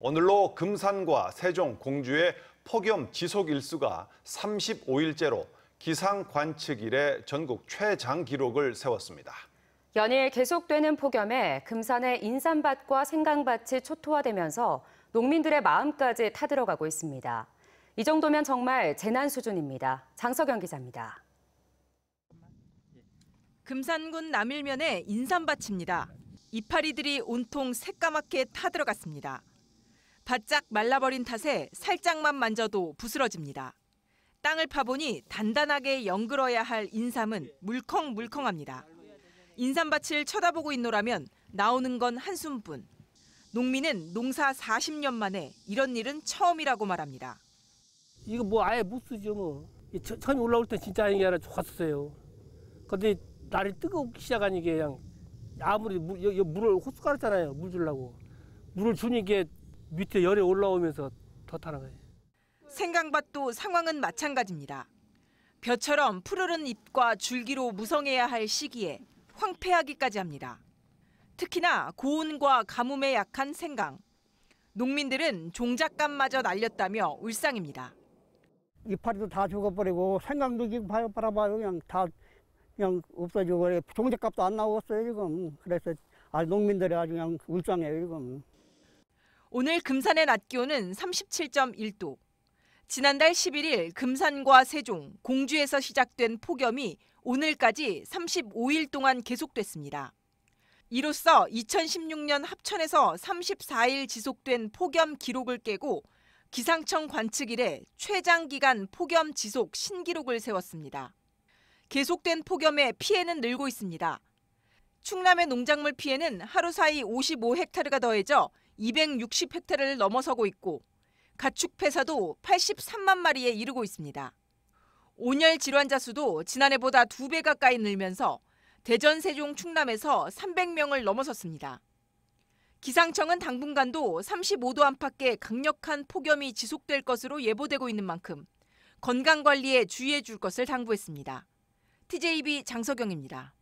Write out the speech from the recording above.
오늘로 금산과 세종, 공주의 폭염 지속 일수가 35일째로 기상 관측 일래 전국 최장 기록을 세웠습니다. 연일 계속되는 폭염에 금산의 인삼밭과 생강밭이 초토화되면서 농민들의 마음까지 타들어가고 있습니다. 이 정도면 정말 재난 수준입니다. 장석영 기자입니다. 금산군 남일면의 인삼밭입니다. 이파리들이 온통 새까맣게 타들어갔습니다. 바짝 말라버린 탓에 살짝만 만져도 부스러집니다. 땅을 파보니 단단하게 연그러야 할 인삼은 물컹물컹합니다. 인삼밭을 쳐다보고 있노라면 나오는 건 한숨뿐. 농민은 농사 40년 만에 이런 일은 처음이라고 말합니다. 이거 뭐 아예 못 쓰죠 뭐. 처음 올라올 때 진짜 이게 하나 좋았었어요. 근데 날이 뜨거기 시작하니 그냥 아무리 물, 물을 호수 깔았잖아요. 물 주려고. 물을 주니 이게 밑에 열이 올라오면서 더 타는 거예요. 생강밭도 상황은 마찬가지입니다. 벼처럼 푸르른 잎과 줄기로 무성해야 할 시기에 황폐하기까지 합니다. 특히나 고온과 가뭄에 약한 생강. 농민들은 종잣값마저 날렸다며 울상입니다. 이파리도 다 죽어버리고 생강도 지금 바라봐요. 그냥 다 그냥 없어지고 종잣값도 안 나오겠어요 지금. 그래서 아 농민들이 아주 그냥 울상해요 지금. 오늘 금산의 낮 기온은 37.1도. 지난달 11일 금산과 세종, 공주에서 시작된 폭염이 오늘까지 35일 동안 계속됐습니다. 이로써 2016년 합천에서 34일 지속된 폭염 기록을 깨고 기상청 관측 이래 최장 기간 폭염 지속 신기록을 세웠습니다. 계속된 폭염에 피해는 늘고 있습니다. 충남의 농작물 피해는 하루 사이 55헥타르가 더해져 260헥타를 넘어서고 있고 가축 폐사도 83만 마리에 이르고 있습니다. 온열 질환자 수도 지난해보다 2배 가까이 늘면서 대전, 세종, 충남에서 300명을 넘어섰습니다. 기상청은 당분간도 35도 안팎의 강력한 폭염이 지속될 것으로 예보되고 있는 만큼 건강 관리에 주의해 줄 것을 당부했습니다. TJB 장석영입니다.